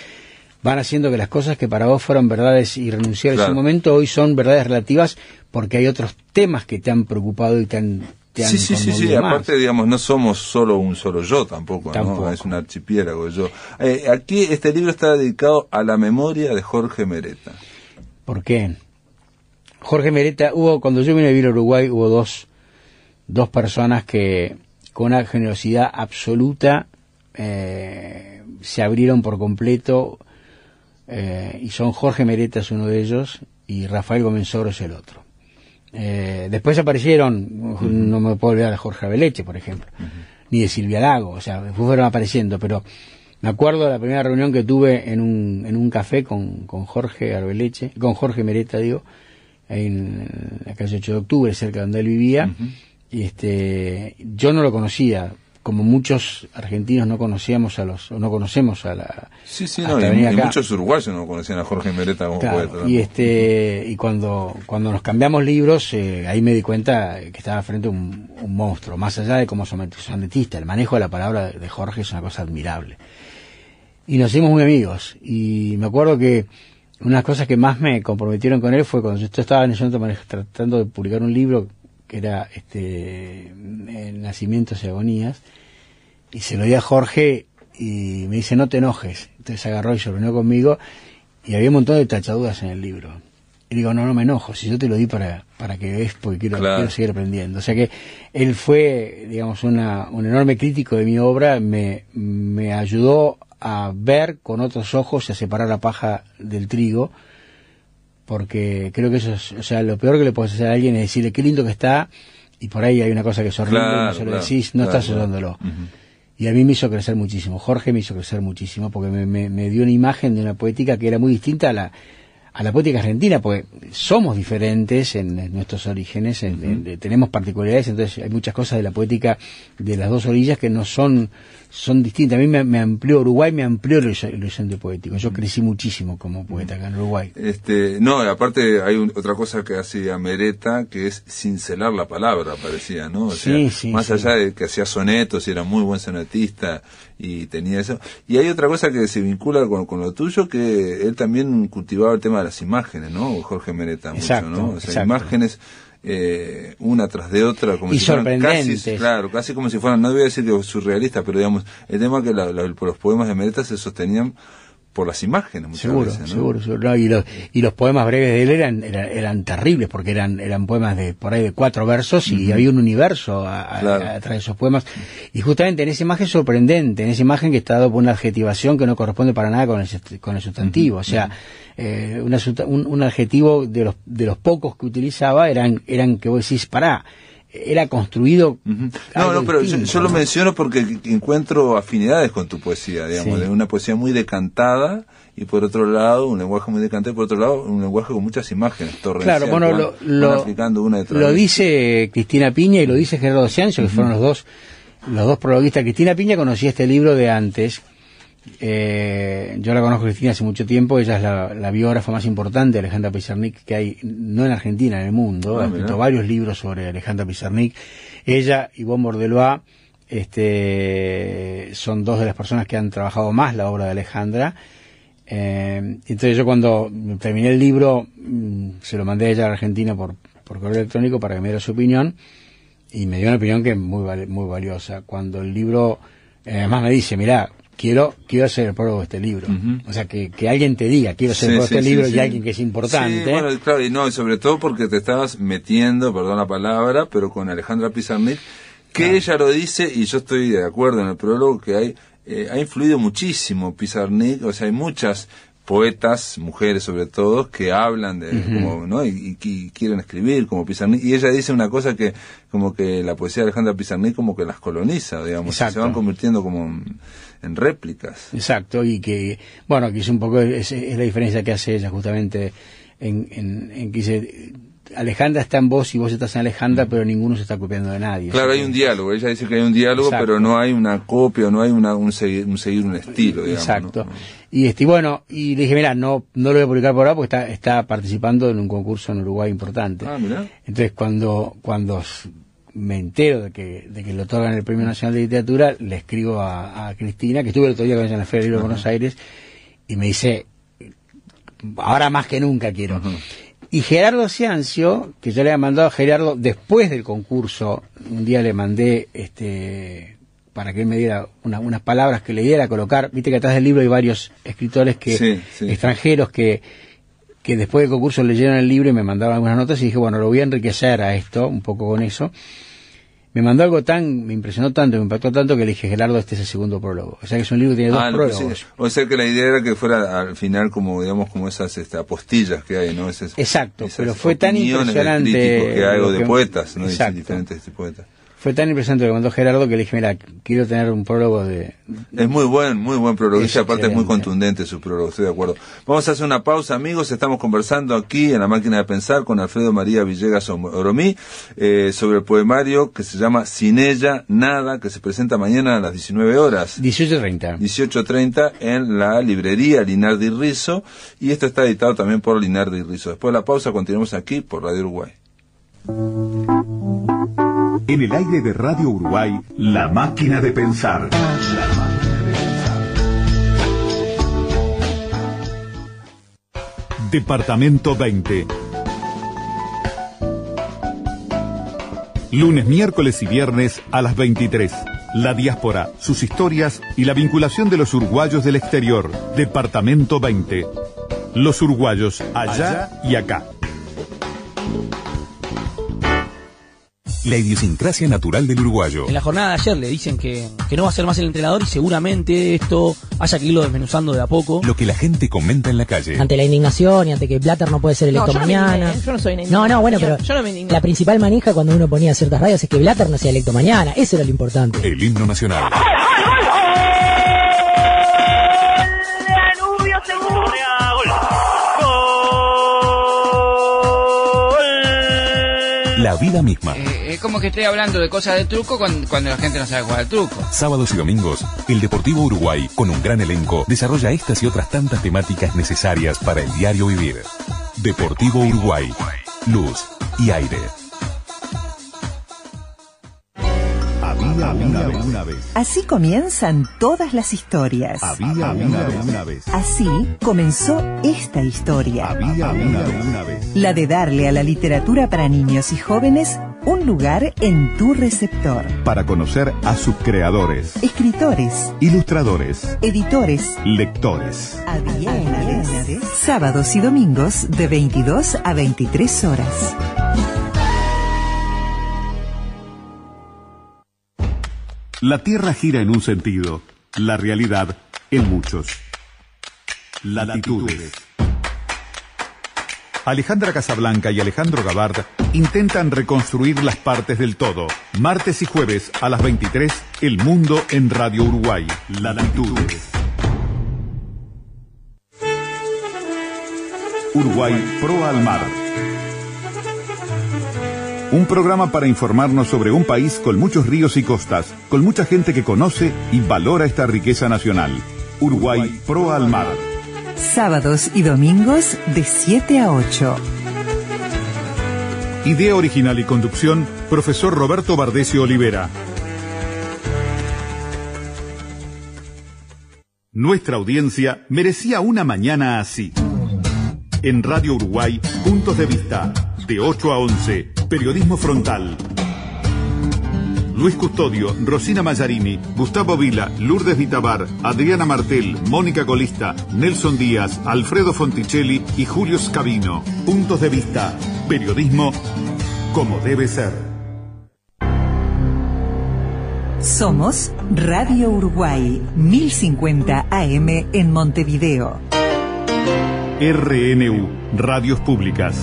van haciendo que las cosas que para vos fueron verdades irrenunciables renunciar en su momento, hoy son verdades relativas porque hay otros temas que te han preocupado y te han Sí, sí, sí, sí. aparte, digamos, no somos solo un solo yo tampoco, Es un archipiélago yo. Eh, aquí este libro está dedicado a la memoria de Jorge Mereta. ¿Por qué? Jorge Mereta, hubo, cuando yo vine a vivir a Uruguay, hubo dos, personas que con una generosidad absoluta eh, se abrieron por completo eh, y son Jorge Mereta es uno de ellos y Rafael Gómez es el otro. Eh, después aparecieron, no me puedo olvidar de Jorge Abeleche, por ejemplo, ni de Silvia Lago, o sea, fueron apareciendo, pero me acuerdo de la primera reunión que tuve en un, en un café con, Jorge Arbeleche, con Jorge Mereta, digo, en la calle 8 de octubre, cerca de donde él vivía, y este, yo no lo conocía, como muchos argentinos no conocíamos a los, no conocemos a la. Sí, sí, no, y, muchos uruguayos no conocían a Jorge Mereta como poeta. Y, este, y cuando, cuando nos cambiamos libros, eh, ahí me di cuenta que estaba frente a un, monstruo, más allá de cómo sonetista. El manejo de la palabra de Jorge es una cosa admirable. Y nos hicimos muy amigos. Y me acuerdo que una de las cosas que más me comprometieron con él fue cuando yo estaba en tratando de publicar un libro que era este Nacimientos y Agonías, y se lo di a Jorge y me dice, no te enojes. Entonces agarró y se reunió conmigo y había un montón de tachaduras en el libro. Y digo, no, no me enojo, si yo te lo di para, para que ves, porque quiero, quiero, seguir aprendiendo. O sea que él fue, digamos, una, un enorme crítico de mi obra, me, me ayudó a ver con otros ojos y a separar la paja del trigo, porque creo que eso es, o sea, lo peor que le puedes hacer a alguien es decirle qué lindo que está y por ahí hay una cosa que es horrible, no lo decís, no estás usándolo. Y a mí me hizo crecer muchísimo, Jorge me hizo crecer muchísimo porque me, me, dio una imagen de una poética que era muy distinta a la, a la poética argentina, porque somos diferentes en, nuestros orígenes, tenemos particularidades, entonces hay muchas cosas de la poética de las dos orillas que no son son distintas. A mí me, amplió Uruguay, me amplió el horizonte poético. Yo crecí muchísimo como poeta acá en Uruguay. Este, no, aparte hay otra cosa que hacía Mereta, que es cincelar la palabra, parecía, ¿no? O sea, sí, más allá de que hacía sonetos y era muy buen sonetista y tenía eso. Y hay otra cosa que se vincula con, lo tuyo, que él también cultivaba el tema de las imágenes, ¿no? Jorge Mereta, mucho, ¿no? O imágenes eh, una tras de otra, como y si fueran casi, claro, casi como si fueran, no voy a decir surrealistas, pero digamos, el tema que los poemas de Mereta se sostenían por las imágenes muchas seguro, y, los, poemas breves de él eran, eran, terribles porque eran, eran poemas de por ahí de cuatro versos y había un universo a, través de esos poemas. Y justamente en esa imagen sorprendente, en esa imagen que está dado por una adjetivación que no corresponde para nada con el, sustantivo. O sea, eh, un, adjetivo de los, de los pocos que utilizaba eran, eran que vos decís, para era construido. No, no, pero yo, lo menciono porque encuentro afinidades con tu poesía, digamos, de una poesía muy decantada y por otro lado un lenguaje muy decantado y por otro lado un lenguaje con muchas imágenes Claro, bueno, lo, dice Cristina Piña y lo dice Gerardo Ciancio, que fueron los dos los dos prologuistas. Cristina Piña conocía este libro de antes, eh, yo la conozco Cristina hace mucho tiempo, ella es la, biógrafa más importante de Alejandra Pizarnik que hay, no en Argentina, en el mundo. Ah, ha escrito varios libros sobre Alejandra Pizarnik. Ella y Bon Bordelois este, son dos de las personas que han trabajado más la obra de Alejandra. Eh, entonces yo cuando terminé el libro mm, se lo mandé a ella a Argentina por, correo electrónico para que me diera su opinión y me dio una opinión que es muy, muy valiosa. Cuando el libro, eh, además me dice, mirá, quiero, quiero hacer el prólogo de este libro. O sea, que, alguien te diga, quiero hacer el prólogo de este libro y alguien que es importante. bueno, claro, y no, sobre todo porque te estabas metiendo, perdón la palabra, pero con Alejandra Pizarnik, que ella lo dice, y yo estoy de acuerdo en el prólogo, que hay eh, ha influido muchísimo Pizarnik, o sea, hay muchas poetas, mujeres sobre todo, que hablan de, ¿no? Y, quieren escribir como Pizarnik. Y ella dice una cosa que, como que la poesía de Alejandra Pizarnik como que las coloniza, digamos, se van convirtiendo como en, réplicas. Exacto, y que, bueno, que es un poco, es, es la diferencia que hace ella justamente en, en, en que dice, Alejandra está en vos y vos estás en Alejandra, mm. pero ninguno se está copiando de nadie. Claro, hay un diálogo. Ella dice que hay un diálogo, pero no hay una copia, no hay una, un, seguir, un estilo. Exacto. Este, y bueno, y le dije, mira, no, no lo voy a publicar por ahora porque está, está participando en un concurso en Uruguay importante. Ah, Entonces, cuando, cuando me entero de que, de que le otorgan el Premio Nacional de Literatura, le escribo a, Cristina, que estuve el otro día con ella en la Feria de Buenos Aires, y me dice, ahora más que nunca quiero. Y Gerardo Ciancio, que yo le había mandado a Gerardo después del concurso, un día le mandé este para que él me diera unas palabras que le diera a colocar. Viste que atrás del libro hay varios escritores que extranjeros que, que después del concurso leyeron el libro y me mandaban algunas notas y dije, bueno, lo voy a enriquecer a esto, un poco con eso me mandó algo tan, me impresionó tanto, me impactó tanto que le dije, Gerardo, este es el segundo prólogo. O sea que es un libro que tiene dos ah, prólogos. O sea que la idea era que fuera al final como, digamos, como esas este, apostillas que hay, ¿no? exacto, pero fue tan impresionante. que hay, de poetas, ¿no? Exacto. Diferentes poetas. Fue tan impresionante lo que mandó Gerardo que le dije, mira, quiero tener un prólogo de... Es muy buen, muy buen prólogo, y aparte es muy contundente su prólogo, estoy de acuerdo. Vamos a hacer una pausa, amigos, estamos conversando aquí en La Máquina de Pensar con Alfredo María Villegas Oromí eh, sobre el poemario que se llama Sin Ella Nada, que se presenta mañana a las 19 horas. 18.30. 18.30 en la librería Linardi Rizzo, y esto está editado también por Linardi Rizzo. Después de la pausa continuamos aquí por Radio Uruguay. En el aire de Radio Uruguay, La Máquina de Pensar. Departamento 20. Lunes, miércoles y viernes a las 23. La diáspora, sus historias y la vinculación de los uruguayos del exterior. Departamento 20. Los uruguayos allá, y acá. La idiosincrasia natural del uruguayo. En la jornada de ayer le dicen que, no va a ser más el entrenador y seguramente esto haya que irlo desmenuzando de a poco. Lo que la gente comenta en la calle. Ante la indignación y ante que Blatter no puede ser electo mañana. No yo no soy No, no, bueno, pero la principal manija cuando uno ponía ciertas rayas es que Blatter no sea electo mañana. Eso era lo importante. El himno nacional. La vida misma. Eh, es como que estoy hablando de cosas de truco cuando, la gente no sabe jugar al truco. Sábados y domingos, el Deportivo Uruguay, con un gran elenco, desarrolla estas y otras tantas temáticas necesarias para el diario vivir. Deportivo Uruguay, luz y aire. Había una, Así comienzan todas las historias. Había, una, Así comenzó esta historia. Había, vez. La de darle a la literatura para niños y jóvenes un lugar en tu receptor. Para conocer a sus creadores, escritores, ilustradores, editores, lectores. A Sábados y domingos de 22 a 23 horas. La Tierra gira en un sentido, la realidad en muchos. Latitudes. Alejandra Casablanca y Alejandro Gabard intentan reconstruir las partes del todo. Martes y jueves a las 23, El Mundo en Radio Uruguay. La Latitud. Uruguay Pro al Mar. Un programa para informarnos sobre un país con muchos ríos y costas, con mucha gente que conoce y valora esta riqueza nacional. Uruguay Pro al Mar sábados y domingos de 7 a 8. Idea original y conducción, profesor Roberto Bardesio Olivera. Nuestra audiencia merecía una mañana así. En Radio Uruguay, puntos de vista, de 8 a 11, periodismo frontal, Luis Custodio, Rosina Mayarini, Gustavo Vila, Lourdes Vitabar, Adriana Martel, Mónica Colista, Nelson Díaz, Alfredo Fonticelli y Julio Scavino. Puntos de vista. Periodismo como debe ser. Somos Radio Uruguay, 1050 AM en Montevideo. RNU, Radios Públicas.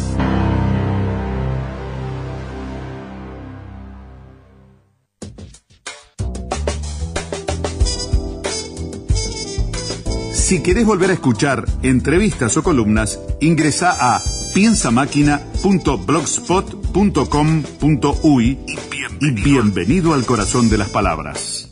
Si querés volver a escuchar entrevistas o columnas, ingresa a piensamáquina.blogspot.com.uy y bienvenido. al corazón de las palabras.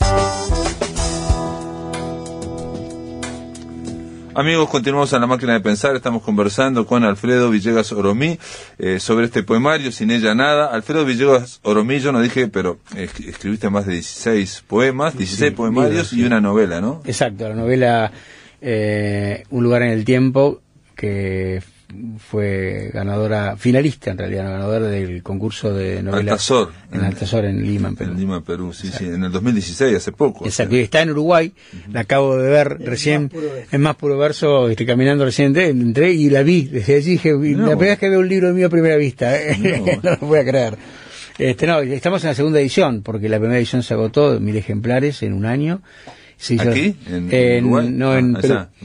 Amigos, continuamos en la máquina de pensar. Estamos conversando con Alfredo Villegas Oromí eh, sobre este poemario, Sin ella nada. Alfredo Villegas Oromí, yo no dije, pero eh, escribiste más de 16 poemas, 16 poemarios y una novela, ¿no? Exacto, la novela eh, un lugar en el tiempo que fue ganadora, finalista en realidad, ganadora del concurso de novela. Altazor. En Altazor, en Lima, en Perú. En Lima, Perú, sí, sí, en el 2016, hace poco. está en Uruguay, la acabo de ver recién, en más puro verso, estoy caminando recién, entré y la vi, desde allí dije, la primera vez que veo un libro mío a primera vista, eh". no, [LAUGHS] no lo voy a creer. Este, no, estamos en la segunda edición, porque la primera edición se agotó, mil ejemplares en un año, ¿Aquí? ¿En, No, ah, en,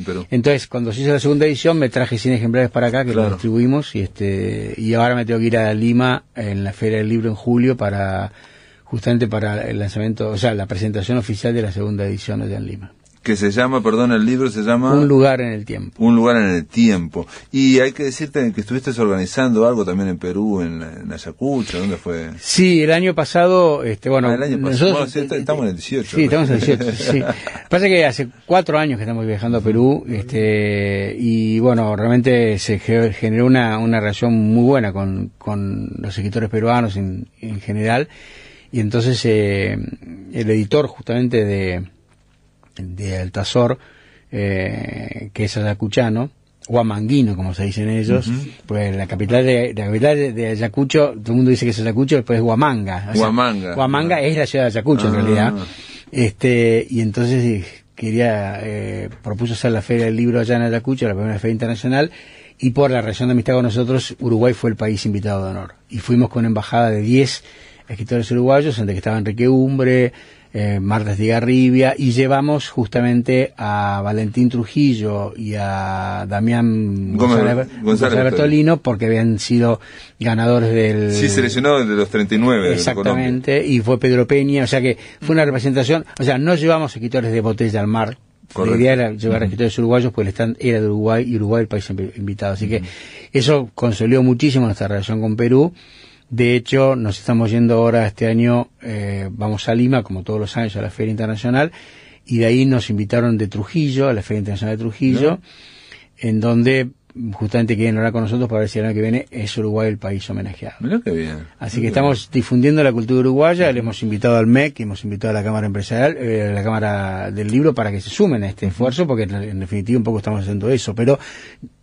Perú. Entonces, cuando se hizo la segunda edición, me traje 100 ejemplares para acá, que los distribuimos, y, este, y ahora me tengo que ir a Lima en la Feria del Libro en julio para justamente para el lanzamiento, o sea, la presentación oficial de la segunda edición allá en Lima que se llama, perdón, el libro se llama... Un lugar en el tiempo. Un lugar en el tiempo. Y hay que decirte que estuviste organizando algo también en Perú, en, en Ayacucho, ¿dónde fue? Sí, el año pasado, este, bueno... Ah, el año pasado, estamos en el 18. Sí, estamos en el 18, sí. Pasa que hace cuatro años que estamos viajando a Perú, este, y bueno, realmente se generó una, una relación muy buena con, los escritores peruanos en, general, y entonces eh, el editor justamente de de Altazor, eh, que es Ayacuchano, o como se dicen ellos, pues la capital de, la capital de Ayacucho, todo el mundo dice que es Ayacucho, después es Huamanga. Huamanga. Ah. es la ciudad de Ayacucho, en ah. realidad. Este, y entonces eh, quería, eh, propuso hacer la Feria del Libro allá en Ayacucho, la primera feria internacional, y por la relación de amistad con nosotros, Uruguay fue el país invitado de honor. Y fuimos con una embajada de 10 escritores uruguayos, entre que estaba Enrique Umbre, eh, de Garribia, y llevamos justamente a Valentín Trujillo y a Damián González, Bertolino porque habían sido ganadores del... Sí, seleccionado entre los 39. Exactamente, y fue Pedro Peña, o sea que fue una representación, o sea, no llevamos escritores de botella al mar, la idea era llevar escritores uruguayos, pues el stand era de Uruguay y Uruguay el país invitado. Así que eso consolidó muchísimo nuestra relación con Perú de hecho, nos estamos yendo ahora este año, eh, vamos a Lima, como todos los años, a la Feria Internacional, y de ahí nos invitaron de Trujillo, a la Feria Internacional de Trujillo, en donde justamente quieren hablar con nosotros para ver si el año que viene es Uruguay el país homenajeado. bien. Así que estamos difundiendo la cultura uruguaya, le hemos invitado al MEC, hemos invitado a la Cámara Empresarial, eh, a la Cámara del Libro para que se sumen a este esfuerzo, porque en, en definitiva un poco estamos haciendo eso, pero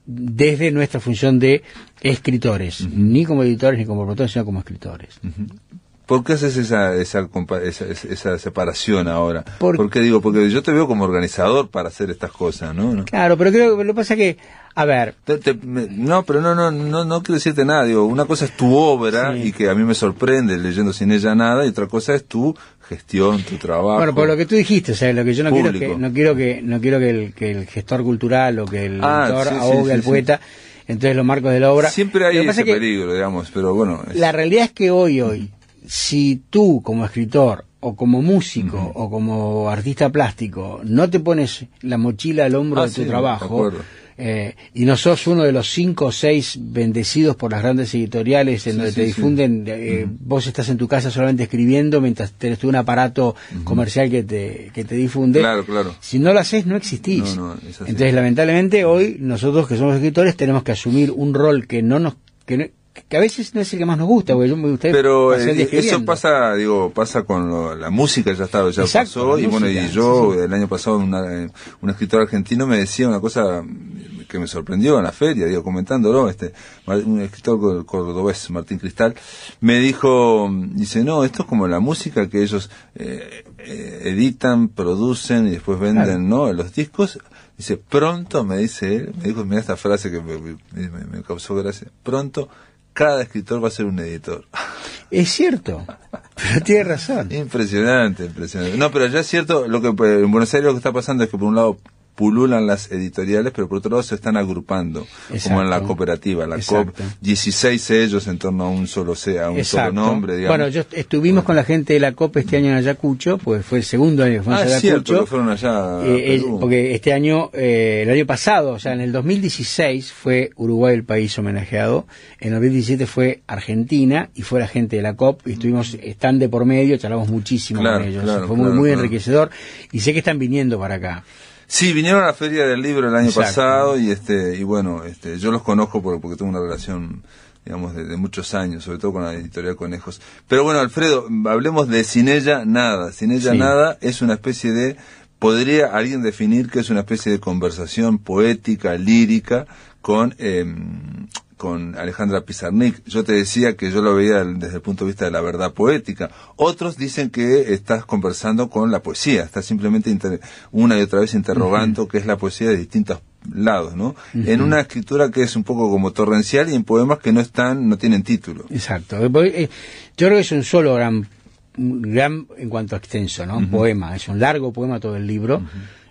desde nuestra función de escritores, ni como editores ni como promotores, sino como escritores. ¿Por qué haces esa, esa, separación ahora? Por, qué digo? Porque yo te veo como organizador para hacer estas cosas, ¿no? Claro, pero creo que lo que pasa es que, a ver... no, pero no, no, no, no quiero decirte nada. Digo, una cosa es tu obra y que a mí me sorprende leyendo sin ella nada, y otra cosa es tu gestión, tu trabajo. Bueno, por lo que tú dijiste, lo que yo no quiero que no quiero que no quiero que el, el gestor cultural o que el ah, autor al poeta. Entonces los marcos de la obra. Siempre hay ese peligro, digamos, pero bueno. La realidad es que hoy hoy si tú como escritor o como músico o como artista plástico no te pones la mochila al hombro ah, de tu trabajo. Eh, y no sos uno de los cinco o seis bendecidos por las grandes editoriales en donde te difunden, eh, vos estás en tu casa solamente escribiendo mientras tenés tú un aparato comercial que te, te difunde. Claro, claro. Si no lo haces, no existís. Entonces, lamentablemente, hoy nosotros que somos escritores tenemos que asumir un rol que no nos... Que que a veces no es el que más nos gusta, Pero eh, eh, eso pasa, digo, pasa con la música, ya estaba, ya pasó, y bueno, y yo el año pasado eh, un escritor argentino me decía una cosa que me sorprendió en la feria, digo, comentándolo, este, un escritor cordobés, Martín Cristal, me dijo, dice, no, esto es como la música que ellos editan, producen y después venden, ¿no? Los discos, dice, pronto, me dice él, me dijo, mira esta frase que me causó gracia, pronto cada escritor va a ser un editor. Es cierto, pero tiene razón. Impresionante, impresionante. No, pero ya es cierto, lo que eh, en Buenos Aires lo que está pasando es que por un lado pululan las editoriales, pero por otro lado se están agrupando, como en la cooperativa, la COP, 16 ellos en torno a un solo sea, un solo nombre. Digamos. Bueno, yo estuvimos con la gente de la COP este año en Ayacucho, pues fue el segundo año que fuimos ah, a fueron allá eh, porque este año, eh, el año pasado, o sea, en el 2016 fue Uruguay el país homenajeado, en el 2017 fue Argentina y fue la gente de la COP, y estuvimos, están mm. de por medio, charlamos muchísimo con ellos, fue muy, muy enriquecedor y sé que están viniendo para acá. Sí, vinieron a la Feria del Libro el año pasado y este y bueno, este, yo los conozco porque, tengo una relación digamos, de, muchos años, sobre todo con la editorial Conejos. Pero bueno, Alfredo, hablemos de Sin ella nada. Sin ella nada es una especie de, podría alguien definir que es una especie de conversación poética, lírica, con eh, con Alejandra Pizarnik. Yo te decía que yo lo veía desde el punto de vista de la verdad poética. Otros dicen que estás conversando con la poesía, estás simplemente una y otra vez interrogando qué es la poesía de distintos lados, ¿no? En una escritura que es un poco como torrencial y en poemas que no están, no tienen título. Exacto. Eh, eh, yo creo que es un solo gran, gran en cuanto a extenso, ¿no? Un poema, es un largo poema todo el libro.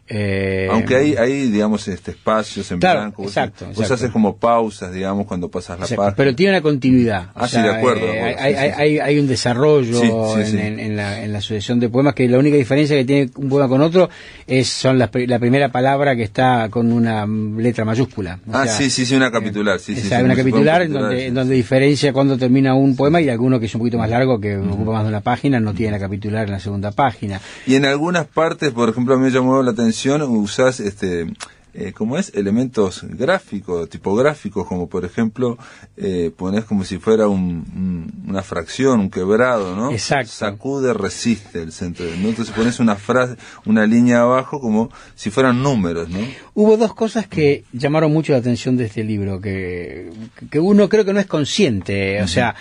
Eh, Aunque hay, digamos, este, espacios en blanco. Vos, exacto, vos haces como pausas, digamos, cuando pasas la parte. Pero tiene una continuidad. Ah, sí, eh, de acuerdo. hay, hay, hay, un desarrollo en, la, en, sucesión de poemas que la única diferencia que tiene un poema con otro es son la, primera palabra que está con una letra mayúscula. ah, sí, sí, sí, una eh, capitular. Sí, sí, una capitular en donde, diferencia cuando termina un poema y alguno que es un poquito más largo, que ocupa más de una página, no tiene la capitular en la segunda página. Y en algunas partes, por ejemplo, a mí me llamó la atención Usas este eh, es elementos gráficos, tipográficos, como por ejemplo eh, pones como si fuera una fracción, un quebrado, ¿no? Sacude, resiste el centro. ¿no? Entonces pones una frase, una línea abajo como si fueran números, ¿no? Hubo dos cosas que llamaron mucho la atención de este libro, que, que uno creo que no es consciente, o sea,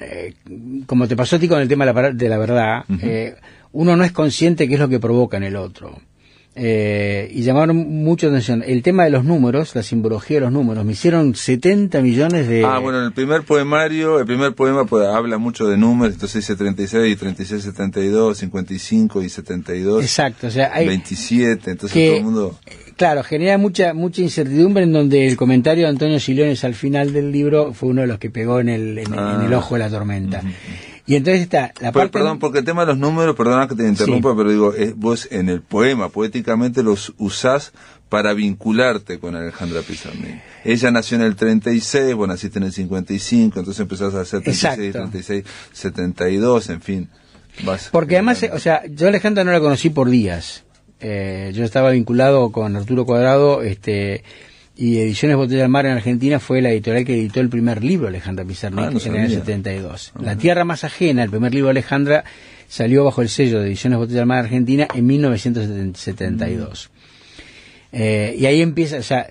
eh, como te pasó a ti con el tema de la, verdad, uno no es consciente qué es lo que provoca en el otro. Eh, y llamaron mucho atención. El tema de los números, la simbología de los números, me hicieron 70 millones de... Ah, bueno, el primer poemario, el primer poema pues, habla mucho de números, entonces dice 36 y 36, 72, 55 y 72. Exacto, o sea, hay... 27, entonces todo el mundo... Eh, claro, genera mucha mucha incertidumbre en donde el comentario de Antonio Silones al final del libro fue uno de los que pegó en el, en, el ah. ojo de la tormenta. Y entonces está la pues, parte... Perdón, porque el tema de los números, perdona que te interrumpa, pero digo, eh, vos en el poema, poéticamente los usás para vincularte con Alejandra Pizarnik. Ella nació en el 36, vos naciste en el 55, entonces empezás a hacer 36, 36, 72, en fin. Vas porque además, o sea, yo a Alejandra no la conocí por días. Eh, yo estaba vinculado con Arturo Cuadrado, este, y Ediciones Botella del Mar en Argentina fue la editorial que editó el primer libro Alejandra Pizarnik ah, en el año 72. Ah. la Tierra Más Ajena, el primer libro de Alejandra, salió bajo el sello de Ediciones Botella del Mar Argentina en 1972. Mm. Eh, y ahí empieza, o sea,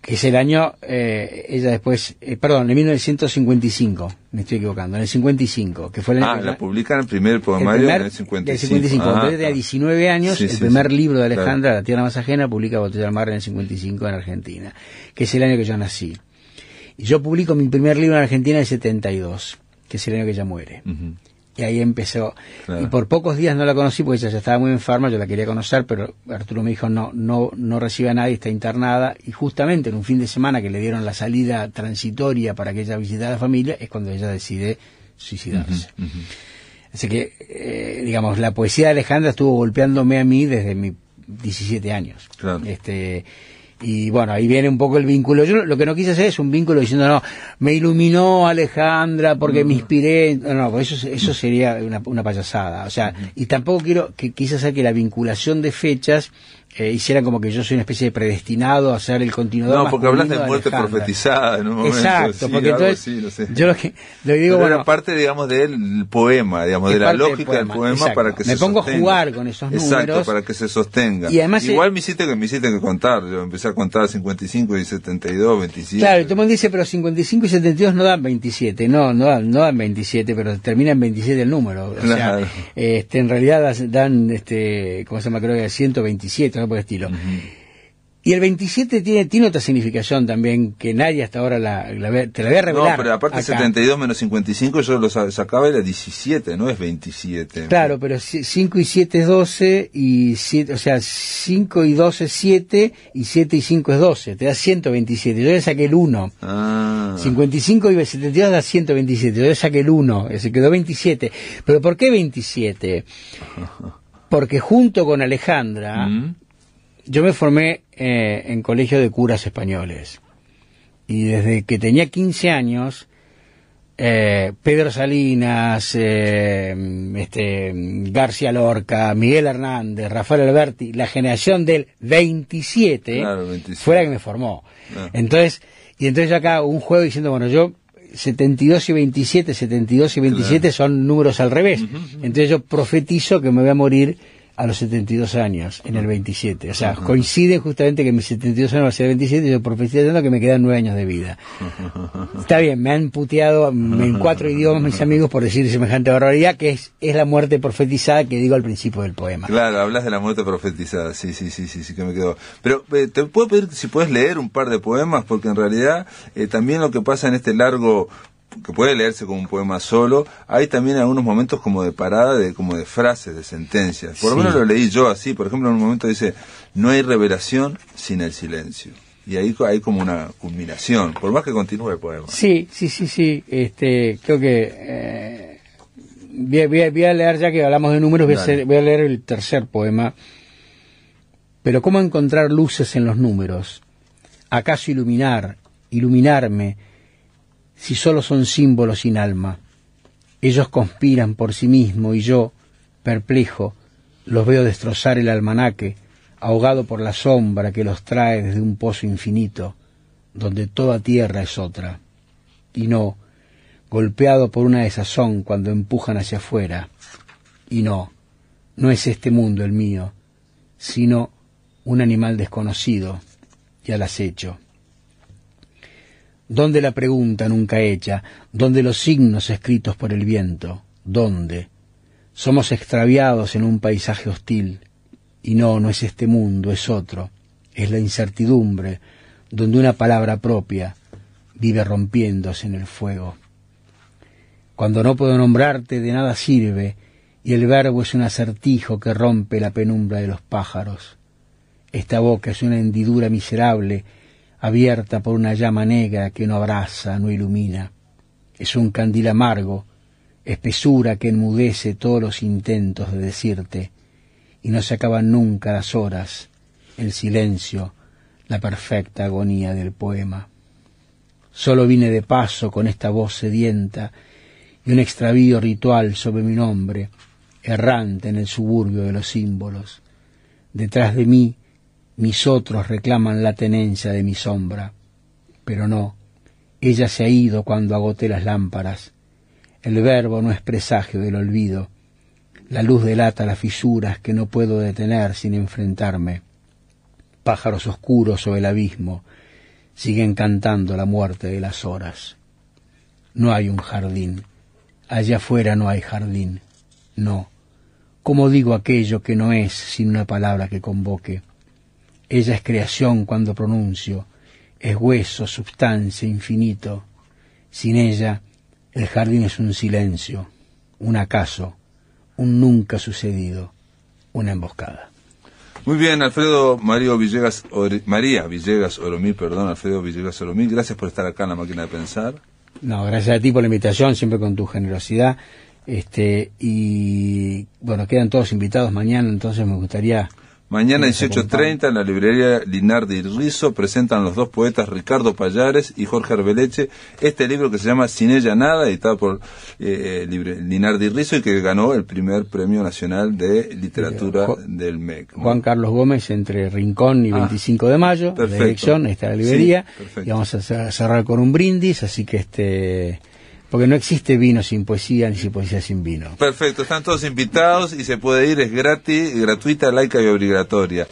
que es el año, eh, ella después, eh, perdón, en 1955, me estoy equivocando, en el 55, que fue el ah, año... Ah, la publican el primer poemario el primer, en el 55. Ah, ah. El 55, 19 años, el primer libro de Alejandra, La tierra más ajena, publica Botella al mar en el 55 en Argentina, que es el año que yo nací. Y yo publico mi primer libro en Argentina en el 72, que es el año que ella muere. Y ahí empezó. Y por pocos días no la conocí porque ella ya estaba muy enferma, yo la quería conocer, pero Arturo me dijo, no, no, no recibe a nadie, está internada. Y justamente en un fin de semana que le dieron la salida transitoria para que ella visitara a la familia, es cuando ella decide suicidarse. Así que, eh, digamos, la poesía de Alejandra estuvo golpeándome a mí desde mis 17 años. Claro. Este, y bueno, ahí viene un poco el vínculo. Yo lo que no quise hacer es un vínculo diciendo, no, me iluminó Alejandra porque me mm. inspiré. No, no eso, eso sería una, una, payasada. O sea, y tampoco quiero que quise hacer que la vinculación de fechas eh, hicieran como que yo soy una especie de predestinado a ser el continuador. No, porque hablas de muerte profetizada en un momento. Exacto, porque entonces yo lo que digo bueno, parte, digamos, del poema, digamos, de la lógica del poema, para que se sostenga. me pongo a jugar con esos números. Exacto, eh, para que se sostenga. igual me hiciste que me que contar, yo empecé a contar 55 y 72, 27. Claro, y el dice, pero 55 y 72 no dan 27, no, no dan, no dan 27, pero termina en 27 el número. O sea, este, en realidad dan, este, ¿cómo se llama? Creo que 127, por el estilo. Y el 27 tiene, otra significación también, que nadie hasta ahora la, te la había a No, pero aparte 72 menos 55 yo lo sacaba era 17, no es 27. Claro, pero 5 y 7 es 12, y o sea, 5 y 12 es 7, y 7 y 5 es 12, te da 127. Yo le saqué el 1. 55 ah. y 72 da 127, yo le saqué el 1, se quedó 27. Pero ¿por qué 27? [LAUGHS] Porque junto con Alejandra... Mm yo me formé eh, en colegio de curas españoles. Y desde que tenía 15 años, eh, Pedro Salinas, eh, este, García Lorca, Miguel Hernández, Rafael Alberti, la generación del 27, fuera fue la que me formó. Ah. Entonces, y entonces acá un juego diciendo, bueno, yo 72 y 27, 72 y 27 son números al revés. Entonces yo profetizo que me voy a morir a los 72 años, en el 27. O sea, coincide justamente que mis 72 años va a ser el 27 y yo profetizando que me quedan 9 años de vida. [LAUGHS] Está bien, me han puteado en cuatro idiomas mis amigos por decir semejante barbaridad, que es, es la muerte profetizada que digo al principio del poema. Claro, hablas de la muerte profetizada, sí, sí, sí, sí, sí que me quedó. Pero eh, te puedo pedir si puedes leer un par de poemas, porque en realidad eh, también lo que pasa en este largo que puede leerse como un poema solo, hay también algunos momentos como de parada, de como de frases, de sentencias. Por lo menos lo leí yo así, por ejemplo, en un momento dice, no hay revelación sin el silencio. Y ahí hay como una culminación, por más que continúe el poema. Sí, sí, sí, sí. Este, creo que eh, voy, a, leer, ya que hablamos de números, voy a, leer el tercer poema. Pero ¿cómo encontrar luces en los números? ¿Acaso iluminar, iluminarme? si sólo son símbolos sin alma? Ellos conspiran por sí mismo y yo, perplejo, los veo destrozar el almanaque, ahogado por la sombra que los trae desde un pozo infinito, donde toda tierra es otra. Y no, golpeado por una desazón cuando empujan hacia afuera. Y no, no es este mundo el mío, sino un animal desconocido y al acecho. ¿Dónde la pregunta nunca hecha? ¿Dónde los signos escritos por el viento? ¿Dónde? Somos extraviados en un paisaje hostil. Y no, no es este mundo, es otro. Es la incertidumbre, donde una palabra propia vive rompiéndose en el fuego. Cuando no puedo nombrarte, de nada sirve, y el verbo es un acertijo que rompe la penumbra de los pájaros. Esta boca es una hendidura miserable abierta por una llama negra que no abraza, no ilumina. Es un candil amargo, espesura que enmudece todos los intentos de decirte, y no se acaban nunca las horas, el silencio, la perfecta agonía del poema. Solo vine de paso con esta voz sedienta y un extravío ritual sobre mi nombre, errante en el suburbio de los símbolos. Detrás de mí mis otros reclaman la tenencia de mi sombra. Pero no, ella se ha ido cuando agoté las lámparas. El verbo no es presagio del olvido. La luz delata las fisuras que no puedo detener sin enfrentarme. Pájaros oscuros o el abismo siguen cantando la muerte de las horas. No hay un jardín. Allá afuera no hay jardín. No. ¿Cómo digo aquello que no es sin una palabra que convoque? Ella es creación cuando pronuncio, es hueso, sustancia infinito. Sin ella, el jardín es un silencio, un acaso, un nunca sucedido, una emboscada. Muy bien, Alfredo Mario Villegas, María Villegas Oromí, perdón, Alfredo Villegas Oromí, gracias por estar acá en la máquina de pensar. No, gracias a ti por la invitación, siempre con tu generosidad. Este, y bueno, quedan todos invitados mañana, entonces me gustaría Mañana 18.30 en la librería Linardi y Rizo presentan los dos poetas Ricardo Payares y Jorge Arbeleche este libro que se llama Sin ella nada, editado por eh, Linardi y y que ganó el primer premio nacional de literatura del MEC. Juan Carlos Gómez entre Rincón y 25 ah, de mayo, la dirección, esta librería. y vamos a cerrar con un brindis, así que este porque no existe vino sin poesía ni sin poesía sin vino. Perfecto, están todos invitados y se puede ir, es gratis, gratuita, laica y obligatoria.